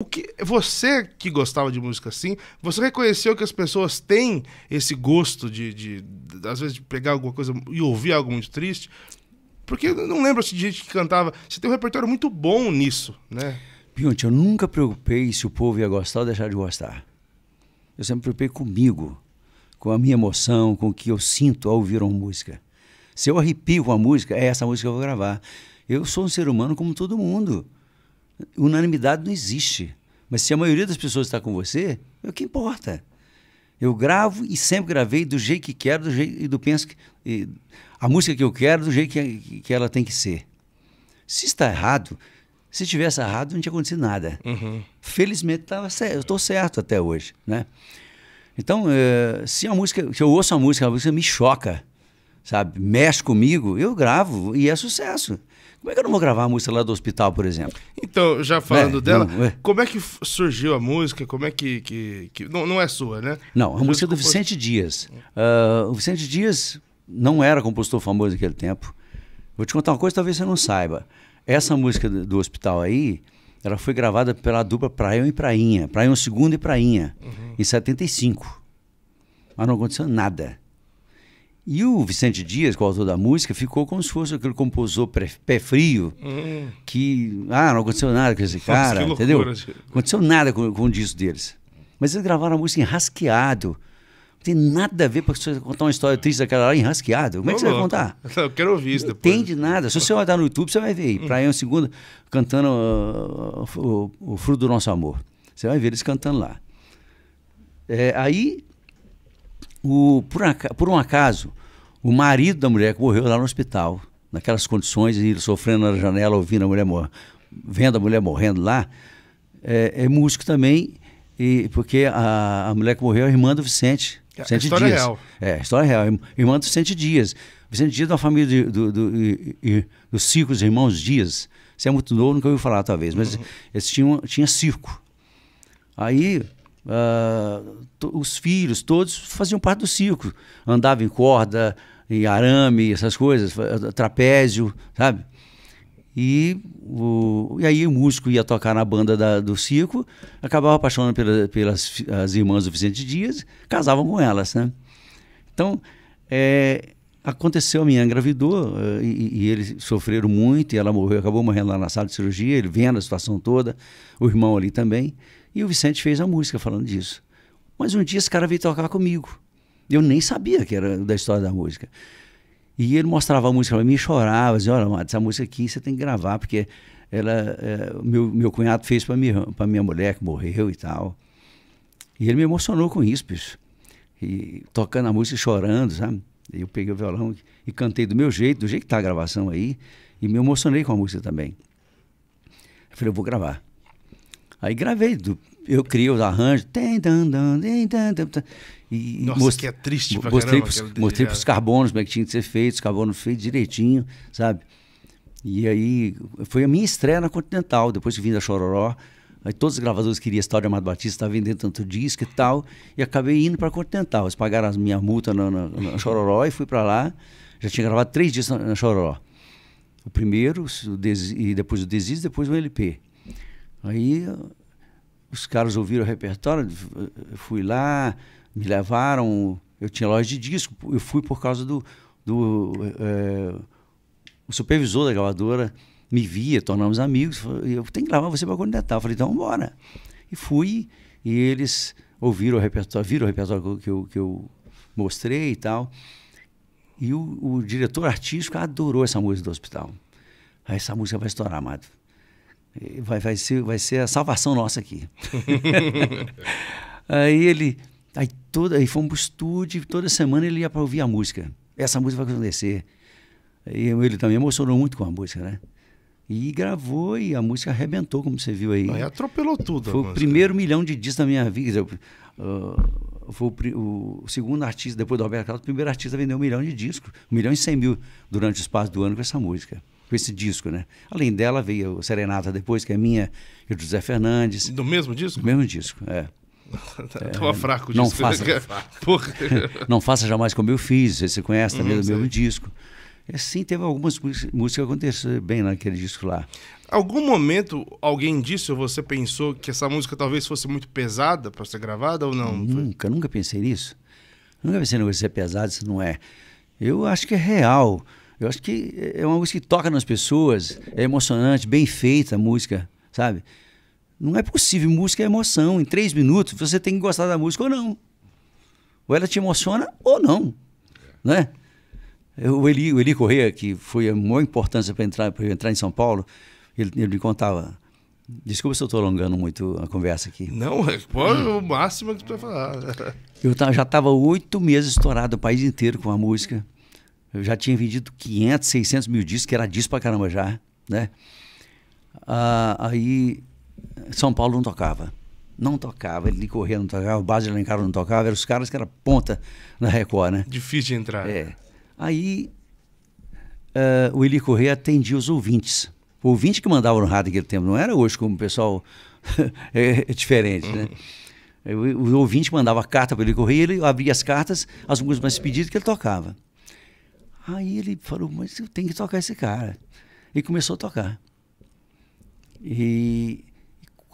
O que, você que gostava de música assim, você reconheceu que as pessoas têm esse gosto de, de, de às vezes, de pegar alguma coisa e ouvir algo muito triste? Porque eu não lembro se assim, de gente que cantava. Você tem um repertório muito bom nisso, né? Pionte, eu nunca preocupei se o povo ia gostar ou deixar de gostar. Eu sempre preocupei comigo, com a minha emoção, com o que eu sinto ao ouvir uma música. Se eu arrepio com a música, é essa música que eu vou gravar. Eu sou um ser humano como todo mundo. Unanimidade não existe. Mas se a maioria das pessoas está com você, é o que importa. Eu gravo e sempre gravei do jeito que quero, do jeito e do penso que, e, a música que eu quero, do jeito que, que ela tem que ser. Se está errado, se tivesse errado, não tinha acontecido nada. Uhum. Felizmente tava tá certo, eu estou certo até hoje, né? Então, é, se a música, se eu ouço a música, a música me choca, sabe? Mexe comigo, eu gravo e é sucesso. Como é que eu não vou gravar a música lá do hospital, por exemplo? Então, já falando é, dela, não, é. como é que surgiu a música? Como é que. que, que... Não, não é sua, né? Não, a música é do compos... Vicente Dias. Uh, o Vicente Dias não era compositor famoso naquele tempo. Vou te contar uma coisa, talvez você não saiba. Essa música do, do hospital aí, ela foi gravada pela dupla Praia e Prainha. Praião Segundo e Prainha, uhum. em 75. Mas não aconteceu nada. E o Vicente Dias, que é o autor da música, ficou como se fosse aquele composor pé frio, hum. que, ah, não aconteceu nada com esse cara, Nossa, entendeu? Não aconteceu nada com, com o disco deles. Mas eles gravaram a música em rasqueado. Não tem nada a ver para você contar uma história triste daquela lá em rasqueado. Como é que você vai contar? Eu quero ouvir isso depois. Não tem de nada. Se você olhar no YouTube, você vai ver aí. Hum. Praia é Segunda cantando uh, o, o, Fruto do Nosso Amor. Você vai ver eles cantando lá. É, aí o, por, por, um acaso, o marido da mulher que morreu lá no hospital, naquelas condições, e sofrendo na janela, ouvindo a mulher morrer, vendo a mulher morrendo lá, é, é músico também, e, porque a, a, mulher que morreu é a irmã do Vicente. É, Vicente história é Dias. real. É, história é real. Irmã do Vicente Dias. Vicente Dias é da família de, do, do, do, do circo dos irmãos Dias. Você é muito novo, nunca ouviu falar, talvez, mas uhum. eles tinham, tinha circo. Aí Uh, os filhos, todos faziam parte do circo. Andavam em corda, em arame, essas coisas, ah, trapézio, sabe? E, o, e aí o músico ia tocar na banda da, do circo, acabava apaixonando pela, pelas as irmãs do Vicente Dias, casavam com elas, né? Então, é, Aconteceu, a minha engravidou eh, e, e, eles sofreram muito e ela morreu, acabou morrendo lá na sala de cirurgia, ele vendo a situação toda, o irmão ali também. E o Vicente fez a música falando disso. Mas um dia esse cara veio tocar comigo. Eu nem sabia que era da história da música. E ele mostrava a música pra mim e chorava, dizia, olha, Matos, essa música aqui você tem que gravar, porque ela, é, meu, meu cunhado fez para minha, pra minha mulher que morreu e tal. E ele me emocionou com isso, bicho. E tocando a música e chorando, sabe? Eu peguei o violão e cantei do meu jeito, do jeito que tá a gravação aí, e me emocionei com a música também. Eu falei, eu vou gravar. Aí gravei, do, eu criei os arranjos. E Nossa, most... que é triste pra mostrei caramba. Pros, mostrei é. para os carbonos como é que tinha que ser feito, os carbonos feitos direitinho, sabe? E aí foi a minha estreia na Continental, depois que vim da Chororó. Aí todos os gravadores queriam história de Amado Batista, estava tá vendendo tanto disco e tal. E acabei indo para Continental. Eles pagaram a minha multa na, na, na Chororó e fui para lá. Já tinha gravado três discos na, na Chororó. O primeiro, o Des, e depois o Desis, depois o LP. Aí ah, os caras ouviram o repertório, fui lá, me levaram. Eu tinha loja de disco, eu fui por causa do, do é, o supervisor da gravadora me via, tornamos amigos. Eu tenho que gravar você para quando Natal. Eu falei, então bora. E fui, e eles ouviram o repertório, viram o repertório que eu, que eu mostrei e tal. E o, o diretor artístico adorou essa música do hospital. Aí ah, essa música vai estourar, amado. Vai, vai, ser, vai ser a salvação nossa aqui. aí ele. Aí, toda, aí fomos pro estúdio, toda semana ele ia para ouvir a música. Essa música vai acontecer. E ele também emocionou muito com a música, né? E gravou e a música arrebentou, como você viu aí. Aí atropelou tudo. Foi o primeiro milhão de discos da minha vida. Uh, foi o, o, segundo artista, depois do Alberto Carlos, o primeiro artista a vender um milhão de discos. Um milhão e cem mil durante o espaço do ano com essa música. Com esse disco, né? Além dela, veio o Serenata depois, que é minha, e o José Fernandes. Do mesmo disco? Do mesmo disco, é. Tava é, fraco o disco. Não faça, não faça jamais como eu fiz. Você conhece também uhum, do mesmo disco. É, sim, teve algumas músicas que aconteceram bem naquele disco lá. Algum momento alguém disse ou você pensou que essa música talvez fosse muito pesada para ser gravada ou não? Nunca, nunca pensei nisso. Nunca pensei nisso, é pesado, isso não é. Eu acho que é real. Eu acho que é uma música que toca nas pessoas, é emocionante, bem feita a música, sabe? Não é possível, música é emoção. Em três minutos você tem que gostar da música ou não. Ou ela te emociona ou não, né? O Eli, o Eli Correia, que foi a maior importância para entrar, para eu entrar em São Paulo, ele, ele me contava. Desculpa se eu estou alongando muito a conversa aqui. Não, é, pode é o máximo que você vai falar. Eu já estava oito meses estourado o país inteiro com a música. Eu já tinha vendido 500, 600 mil discos, que era disco pra caramba já, né? Ah, aí São Paulo não tocava. Não tocava, ele corria, não tocava, o Base Alencar não tocava, eram os caras que era ponta na Record, né? Difícil de entrar. É. Aí uh, o Eli Correia atendia os ouvintes. O ouvinte que mandava no rádio naquele tempo, não era hoje como o pessoal é, é, diferente, né? Uhum. O, o, ouvinte mandava carta para ele correr, ele abria as cartas, as músicas mais pedidas que ele tocava. Aí ele falou, mas eu tenho que tocar esse cara. E começou a tocar. E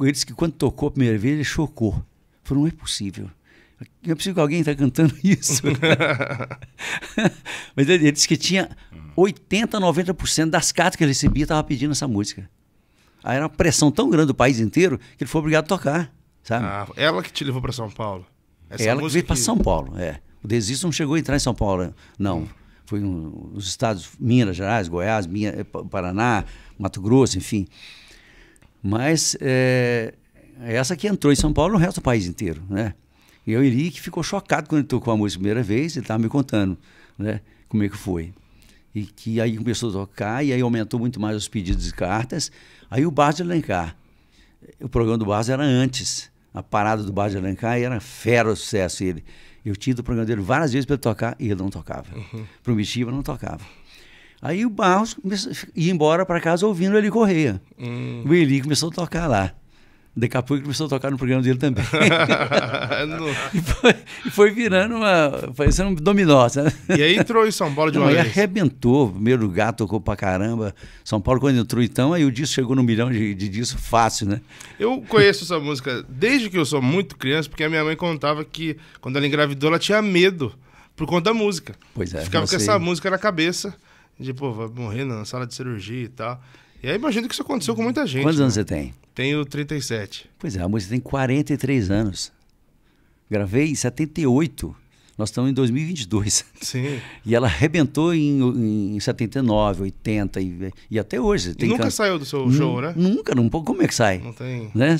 ele disse que quando tocou a primeira vez, ele chocou. Falou, não é possível. Não é possível que alguém está cantando isso. Né? Mas ele, ele, disse que tinha 80%, 90% das cartas que ele recebia estava pedindo essa música. Aí era uma pressão tão grande do país inteiro que ele foi obrigado a tocar, sabe? Ah, ela que te levou para São Paulo? Essa ela que veio que... para São Paulo, é. O Desisto não chegou a entrar em São Paulo, né? não. Hum. Foi um, os estados, Minas Gerais, Goiás, Minas, eh, Paraná, Mato Grosso, enfim. Mas eh, é, essa que entrou em São Paulo, no resto do país inteiro, né? E o Henrique ficou chocado quando ele tocou a música a primeira vez, ele estava me contando, né, como é que foi. E que aí começou a tocar, e aí aumentou muito mais os pedidos de cartas. Aí o Bar de Alencar, o programa do Bar era antes, a parada do Bar de Alencar era fera o sucesso. Ele, eu tinha o programa dele várias vezes para tocar e ele não tocava. Uhum. não tocava. Aí o Barros ia embora para casa ouvindo ele Correia. Hum. O Eli começou a tocar lá. Daqui a pouco começou a tocar no programa dele também. e, foi, foi, virando uma. Foi sendo um dominó. E aí entrou em São Paulo de uma vez. arrebentou. Primeiro lugar, tocou pra caramba. São Paulo, quando entrou, então, aí o disco chegou no milhão de, de disco fácil, né? Eu conheço essa música desde que eu sou muito criança, porque a minha mãe contava que quando ela engravidou, ela tinha medo por conta da música. Pois é. Ficava com sei. essa música na cabeça. De, pô, vai morrer na sala de cirurgia e tal. E aí imagino que isso aconteceu com muita gente. Quantos né? anos você tem? Tenho 37. Pois é, a música tem 43 anos. Gravei em 78. Nós estamos em 2022. Sim. E ela arrebentou em, em 79, 80 e, e até hoje. nunca can... saiu do seu show, N né? Nunca, não, como é que sai? Não tem. Né?